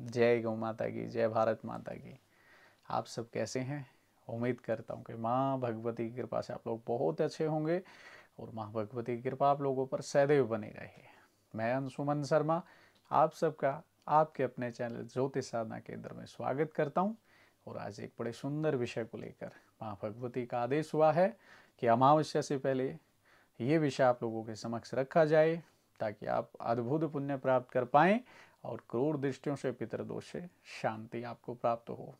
जय गौ माता की जय भारत माता की आप सब कैसे हैं उम्मीद करता हूँ कि माँ भगवती की कृपा से आप लोग बहुत अच्छे होंगे और माँ भगवती की कृपा आप लोगों पर सदैव बनी रहे मैं अंशुमन शर्मा आप सबका आपके अपने चैनल ज्योतिष साधना केंद्र में स्वागत करता हूँ और आज एक बड़े सुंदर विषय को लेकर माँ भगवती का आदेश हुआ है कि अमावस्या से पहले ये विषय आप लोगों के समक्ष रखा जाए ताकि आप अद्भुत पुण्य प्राप्त कर पाए और क्रूर दृष्टियों से पितृदोष से शांति आपको प्राप्त हो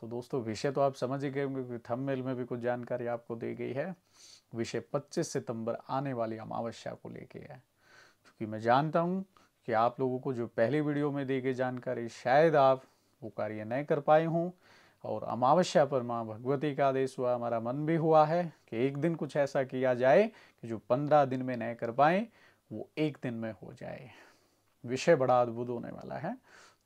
तो दोस्तों विषय तो आप समझ ही गए होंगे क्योंकि थंबनेल में भी कुछ जानकारी आपको दी गई है विषय 25 सितंबर आने वाली अमावस्या को लेके है क्योंकि मैं जानता हूँ कि आप लोगों को जो पहली वीडियो में दी गई जानकारी शायद आप वो कार्य न कर पाए हों और अमावस्या पर माँ भगवती का आदेश हुआ हमारा मन भी हुआ है कि एक दिन कुछ ऐसा किया जाए कि जो पंद्रह दिन में नहीं कर पाए वो एक दिन में हो जाए विषय बड़ा अद्भुत होने वाला है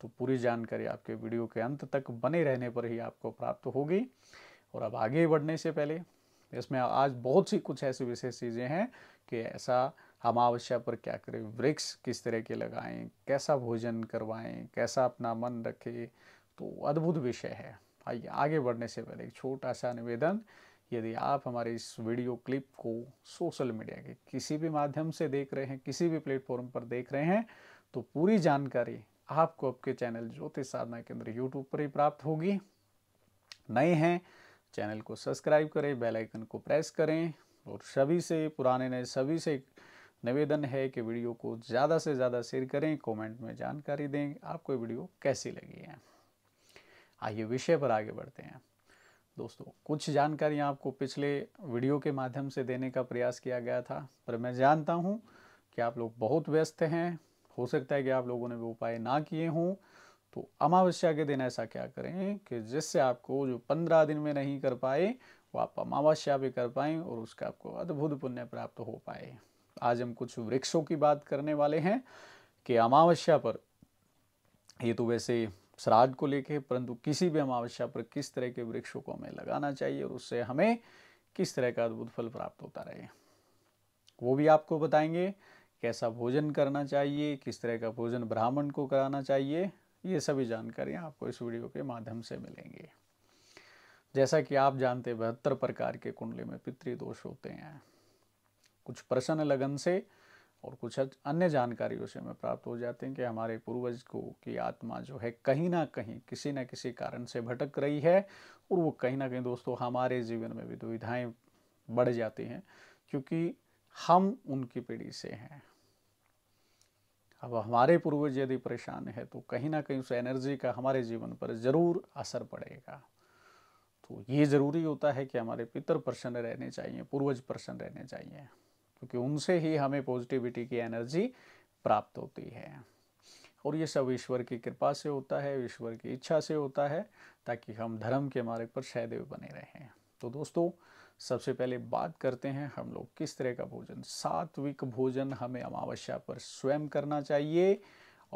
तो पूरी जानकारी आपके वीडियो के अंत तक बने रहने पर ही आपको प्राप्त होगी और अब आगे बढ़ने से पहले इसमें आज बहुत सी कुछ ऐसी विशेष चीज़ें हैं कि ऐसा अमावस्या पर क्या करें वृक्ष किस तरह के लगाएं कैसा भोजन करवाएं कैसा अपना मन रखें तो अद्भुत विषय है आइए आगे बढ़ने से पहले एक छोटा सा निवेदन यदि आप हमारे इस वीडियो क्लिप को सोशल मीडिया के किसी भी माध्यम से देख रहे हैं किसी भी प्लेटफॉर्म पर देख रहे हैं तो पूरी जानकारी आपको आपके चैनल ज्योतिष साधना केंद्र यूट्यूब पर ही प्राप्त होगी नए हैं चैनल को सब्सक्राइब करें बेल आइकन को प्रेस करें और सभी से पुराने नए सभी से निवेदन है कि वीडियो को ज़्यादा से ज़्यादा शेयर करें कमेंट में जानकारी दें आपको वीडियो कैसी लगी है आइए विषय पर आगे बढ़ते हैं दोस्तों कुछ जानकारियाँ आपको पिछले वीडियो के माध्यम से देने का प्रयास किया गया था पर मैं जानता हूँ कि आप लोग बहुत व्यस्त हैं हो सकता है कि आप लोगों ने वो उपाय ना किए हों तो अमावस्या के दिन ऐसा क्या करें कि जिससे आपको जो पंद्रह दिन में नहीं कर पाए वो आप अमावस्या भी कर पाएँ और उसका आपको अद्भुत पुण्य प्राप्त हो पाए आज हम कुछ वृक्षों की बात करने वाले हैं कि अमावस्या पर ये तो वैसे श्राद्ध को लेके परंतु किसी भी अमावस्या पर किस तरह के वृक्षों को हमें लगाना चाहिए और उससे हमें किस तरह का अद्भुत फल प्राप्त होता रहे वो भी आपको बताएंगे कैसा भोजन करना चाहिए किस तरह का भोजन ब्राह्मण को कराना चाहिए ये सभी जानकारियाँ आपको इस वीडियो के माध्यम से मिलेंगे जैसा कि आप जानते हैं बहत्तर प्रकार के कुंडली में पितृदोष होते हैं कुछ प्रसन्न लगन से और कुछ अन्य जानकारियों से हमें प्राप्त हो जाते हैं कि हमारे पूर्वज को की आत्मा जो है कहीं ना कहीं किसी न किसी कारण से भटक रही है और वो कहीं ना कहीं दोस्तों हमारे जीवन में भी दुविधाएं बढ़ जाती हैं क्योंकि हम उनकी पीढ़ी से हैं अब हमारे पूर्वज यदि परेशान है तो कहीं ना कहीं उस एनर्जी का हमारे जीवन पर ज़रूर असर पड़ेगा तो ये ज़रूरी होता है कि हमारे पितर प्रसन्न रहने चाहिए पूर्वज प्रसन्न रहने चाहिए क्योंकि उनसे ही हमें पॉजिटिविटी की एनर्जी प्राप्त होती है और ये सब ईश्वर की कृपा से होता है ईश्वर की इच्छा से होता है ताकि हम धर्म के मार्ग पर सहदेव बने रहें तो दोस्तों सबसे पहले बात करते हैं हम लोग किस तरह का भोजन सात्विक भोजन हमें अमावस्या पर स्वयं करना चाहिए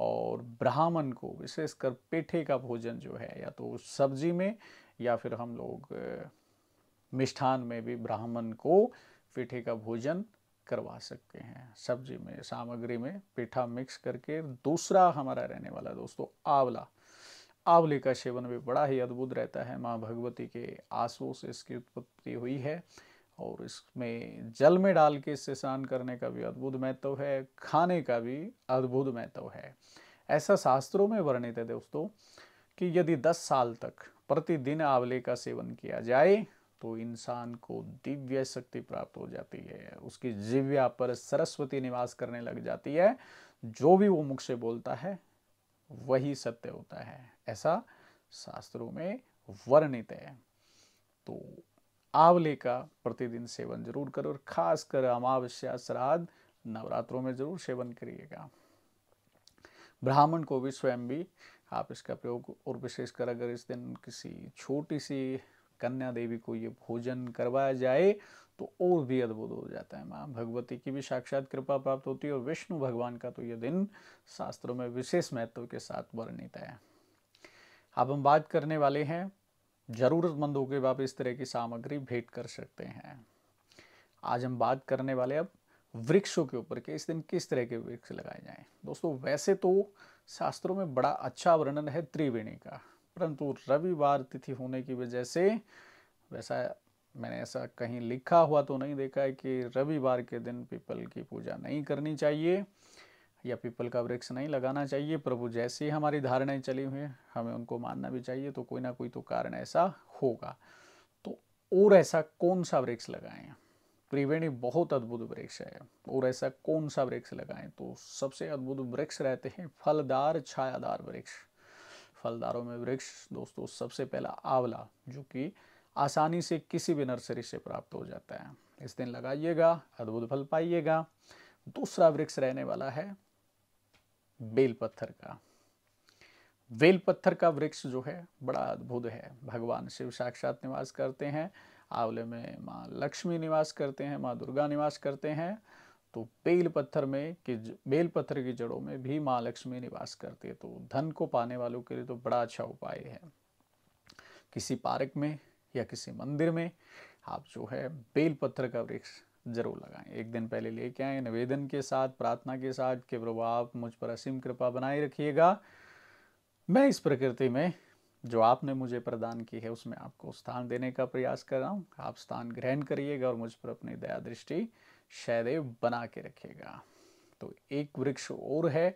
और ब्राह्मण को विशेषकर पेठे का भोजन जो है या तो सब्जी में या फिर हम लोग मिष्ठान में भी ब्राह्मण को पेठे का भोजन करवा सकते हैं सब्जी में सामग्री में पेठा मिक्स करके दूसरा हमारा रहने वाला दोस्तों आंवला आंवले का सेवन भी बड़ा ही अद्भुत रहता है माँ भगवती के आंसुओं से इसकी उत्पत्ति हुई है और इसमें जल में डाल के इससे स्नान करने का भी अद्भुत महत्व है खाने का भी अद्भुत महत्व है ऐसा शास्त्रों में वर्णित है दोस्तों कि यदि 10 साल तक प्रतिदिन आंवले का सेवन किया जाए तो इंसान को दिव्य शक्ति प्राप्त हो जाती है उसकी जिव्या पर सरस्वती निवास करने लग जाती है जो भी वो मुख से बोलता है वही सत्य होता है ऐसा शास्त्रों में वर्णित है तो आंवले का प्रतिदिन सेवन जरूर करो और खासकर अमावस्या श्राद्ध नवरात्रों में जरूर सेवन करिएगा ब्राह्मण को भी स्वयं भी आप इसका प्रयोग और विशेषकर अगर इस दिन किसी छोटी सी कन्या देवी को ये भोजन करवाया जाए तो और भी अद्भुत हो जाता है माँ भगवती की भी साक्षात कृपा प्राप्त होती है और विष्णु भगवान का तो ये दिन शास्त्रों में विशेष महत्व के साथ वर्णित है अब हम बात करने वाले हैं ज़रूरतमंदों के आप इस तरह की सामग्री भेंट कर सकते हैं आज हम बात करने वाले अब वृक्षों के ऊपर के इस दिन किस तरह के वृक्ष लगाए जाएं दोस्तों वैसे तो शास्त्रों में बड़ा अच्छा वर्णन है त्रिवेणी का परंतु रविवार तिथि होने की वजह से वैसा मैंने ऐसा कहीं लिखा हुआ तो नहीं देखा है कि रविवार के दिन पीपल की पूजा नहीं करनी चाहिए या पीपल का वृक्ष नहीं लगाना चाहिए प्रभु जैसी हमारी धारणाएं चली हुई हमें उनको मानना भी चाहिए तो कोई ना कोई तो कारण ऐसा होगा तो और ऐसा कौन सा वृक्ष लगाएं त्रिवेणी बहुत अद्भुत वृक्ष है और ऐसा कौन सा वृक्ष लगाएं तो सबसे अद्भुत वृक्ष रहते हैं फलदार छायादार वृक्ष फलदारों में वृक्ष दोस्तों सबसे पहला आंवला जो कि आसानी से किसी भी नर्सरी से प्राप्त हो जाता है इस दिन लगाइएगा अद्भुत फल पाइएगा दूसरा वृक्ष रहने वाला है बेल पत्थर का बेल पत्थर का वृक्ष जो है बड़ा अद्भुत है भगवान शिव साक्षात निवास करते हैं आंवले में माँ लक्ष्मी निवास करते हैं माँ दुर्गा निवास करते हैं तो बेल पत्थर में कि बेल पत्थर की जड़ों में भी माँ लक्ष्मी निवास करती है तो धन को पाने वालों के लिए तो बड़ा अच्छा उपाय है किसी पार्क में या किसी मंदिर में आप जो है बेल पत्थर का वृक्ष जरूर लगाएं एक दिन पहले लेके आए निवेदन के साथ प्रार्थना के साथ कि प्रभु आप मुझ पर असीम कृपा बनाए रखिएगा मैं इस प्रकृति में जो आपने मुझे प्रदान की है उसमें आपको स्थान देने का प्रयास कर रहा हूँ आप स्थान ग्रहण करिएगा और मुझ पर अपनी दया दृष्टि शहदेव बना के रखेगा तो एक वृक्ष और है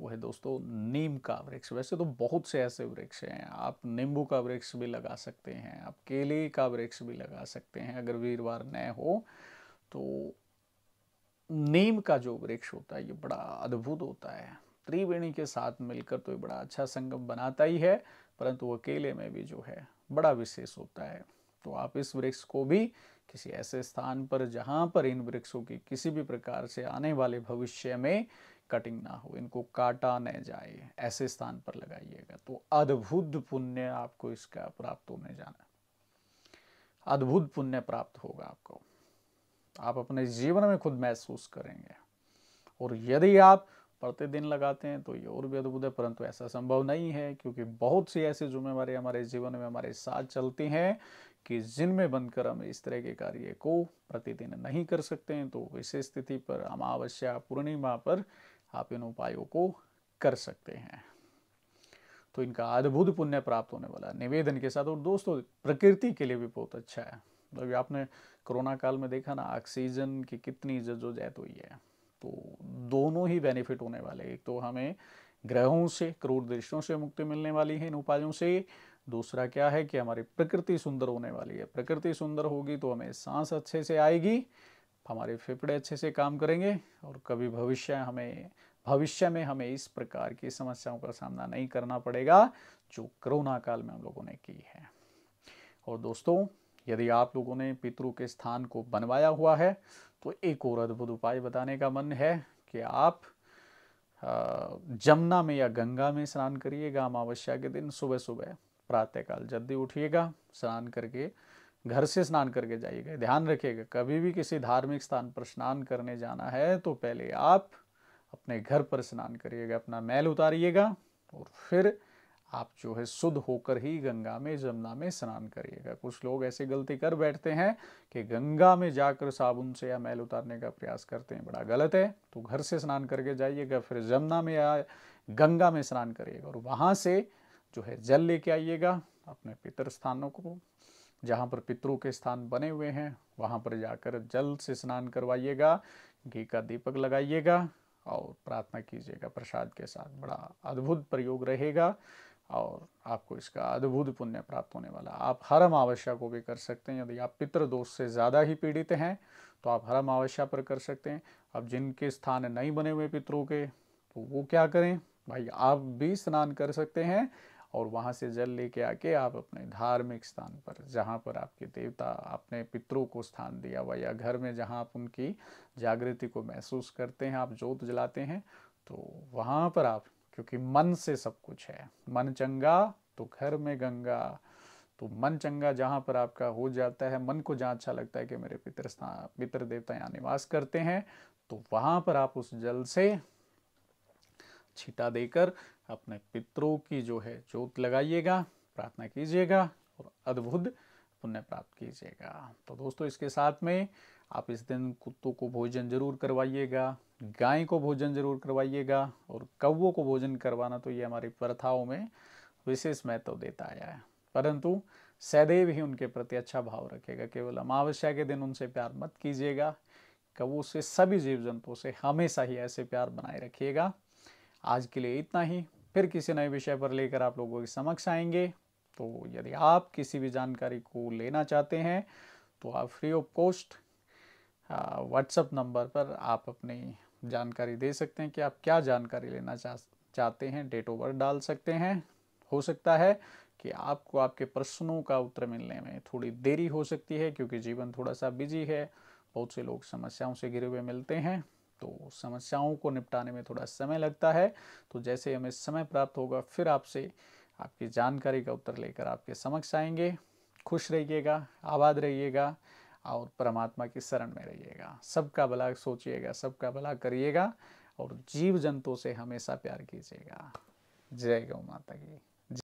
वो है दोस्तों नीम का वृक्ष वैसे तो बहुत से ऐसे वृक्ष हैं आप नींबू का वृक्ष भी लगा सकते हैं आप केले का वृक्ष भी लगा सकते हैं अगर वीरवार न हो तो नीम का जो वृक्ष होता है ये बड़ा अद्भुत होता है त्रिवेणी के साथ मिलकर तो ये बड़ा अच्छा संगम बनाता ही है परंतु अकेले में भी जो है बड़ा विशेष होता है तो आप इस वृक्ष को भी किसी ऐसे स्थान पर जहां पर इन वृक्षों की किसी भी प्रकार से आने वाले भविष्य में कटिंग ना हो इनको काटा न जाए ऐसे स्थान पर लगाइएगा तो अद्भुत पुण्य आपको इसका प्राप्त होने जाना अद्भुत पुण्य प्राप्त होगा आपको आप अपने जीवन में खुद महसूस करेंगे और यदि आप प्रतिदिन लगाते हैं तो ये और भी अद्भुत है परंतु ऐसा संभव नहीं है क्योंकि बहुत सी ऐसी जुम्मेवार हमारे जीवन में हमारे साथ चलती हैं कि जिनमें बंद कर हम इस तरह के कार्य को प्रतिदिन नहीं कर सकते हैं तो विशेष स्थिति पर अमावस्या पूर्णिमा पर आप इन उपायों को कर सकते हैं तो इनका अद्भुत पुण्य प्राप्त होने वाला है निवेदन के साथ और दोस्तों प्रकृति के लिए भी बहुत अच्छा है अभी आपने कोरोना काल में देखा ना ऑक्सीजन की कितनी जजोजहद हुई है तो दोनों ही बेनिफिट होने वाले एक तो हमें ग्रहों से क्रूर दृष्टों से मुक्ति मिलने वाली है इन उपायों से दूसरा क्या है कि हमारी प्रकृति सुंदर होने वाली है प्रकृति सुंदर होगी तो हमें सांस अच्छे से आएगी हमारे फेफड़े अच्छे से काम करेंगे और कभी भविष्य हमें भविष्य में हमें इस प्रकार की समस्याओं का सामना नहीं करना पड़ेगा जो कोरोना काल में हम लोगों ने की है और दोस्तों यदि आप लोगों ने पितृ के स्थान को बनवाया हुआ है तो एक और अद्भुत उपाय बताने का मन है कि आप जमुना में या गंगा में स्नान करिएगा अमावस्या के दिन सुबह सुबह प्रातःकाल जल्दी उठिएगा स्नान करके घर से स्नान करके जाइएगा ध्यान रखिएगा कभी भी किसी धार्मिक स्थान पर स्नान करने जाना है तो पहले आप अपने घर पर स्नान करिएगा अपना मैल उतारिएगा और फिर आप जो है शुद्ध होकर ही गंगा में जमुना में स्नान करिएगा कुछ लोग ऐसी गलती कर बैठते हैं कि गंगा में जाकर साबुन से या मैल उतारने का प्रयास करते हैं बड़ा गलत है तो घर से स्नान करके जाइएगा फिर जमुना में या गंगा में स्नान करिएगा और वहाँ से जो है जल लेके आइएगा अपने पितर स्थानों को जहाँ पर पितरों के स्थान बने हुए हैं वहाँ पर जाकर जल से स्नान करवाइएगा घी का दीपक लगाइएगा और प्रार्थना कीजिएगा प्रसाद के साथ बड़ा अद्भुत प्रयोग रहेगा और आपको इसका अद्भुत पुण्य प्राप्त होने वाला आप हर अमावस्या को भी कर सकते हैं यदि आप पितृ दोष से ज़्यादा ही पीड़ित हैं तो आप हर अमावस्या पर कर सकते हैं अब जिनके स्थान नहीं बने हुए पितरों के तो वो क्या करें भाई आप भी स्नान कर सकते हैं और वहाँ से जल लेके आके आप अपने धार्मिक स्थान पर जहाँ पर आपके देवता अपने पितरों को स्थान दिया हुआ या घर में जहाँ आप उनकी जागृति को महसूस करते हैं आप जोत जलाते हैं तो वहाँ पर आप क्योंकि मन से सब कुछ है मन चंगा तो घर में गंगा तो मन चंगा जहाँ पर आपका हो जाता है मन को जहाँ अच्छा लगता है कि मेरे पितृ स्थान पितृ देवता यहाँ निवास करते हैं तो वहाँ पर आप उस जल से छिटा देकर अपने पितरों की जो है जोत लगाइएगा प्रार्थना कीजिएगा और अद्भुत पुण्य प्राप्त कीजिएगा तो दोस्तों इसके साथ में आप इस दिन कुत्तों को भोजन जरूर करवाइएगा गाय को भोजन जरूर करवाइएगा और कौवों को भोजन करवाना तो ये हमारी प्रथाओं में विशेष महत्व तो देता आया है परंतु सदैव ही उनके प्रति अच्छा भाव रखेगा केवल अमावस्या के दिन उनसे प्यार मत कीजिएगा कौ से सभी जीव जंतुओं से हमेशा ही ऐसे प्यार बनाए रखिएगा आज के लिए इतना ही फिर किसी नए विषय पर लेकर आप लोगों के समक्ष आएंगे तो यदि आप किसी भी जानकारी को लेना चाहते हैं तो आप free of cost WhatsApp number पर आप अपनी जानकारी दे सकते हैं कि आप क्या जानकारी लेना चाह चाहते हैं डेट ओवर डाल सकते हैं हो सकता है कि आपको आपके प्रश्नों का उत्तर मिलने में थोड़ी देरी हो सकती है क्योंकि जीवन थोड़ा सा बिजी है बहुत से लोग समस्याओं से घिरे हुए मिलते हैं तो समस्याओं को निपटाने में थोड़ा समय लगता है तो जैसे हमें समय प्राप्त होगा फिर आपसे आपकी जानकारी का उत्तर लेकर आपके समक्ष आएंगे खुश रहिएगा आबाद रहिएगा और परमात्मा की शरण में रहिएगा सबका भला सोचिएगा सबका भला करिएगा और जीव जंतु से हमेशा प्यार कीजिएगा जय गौ माता की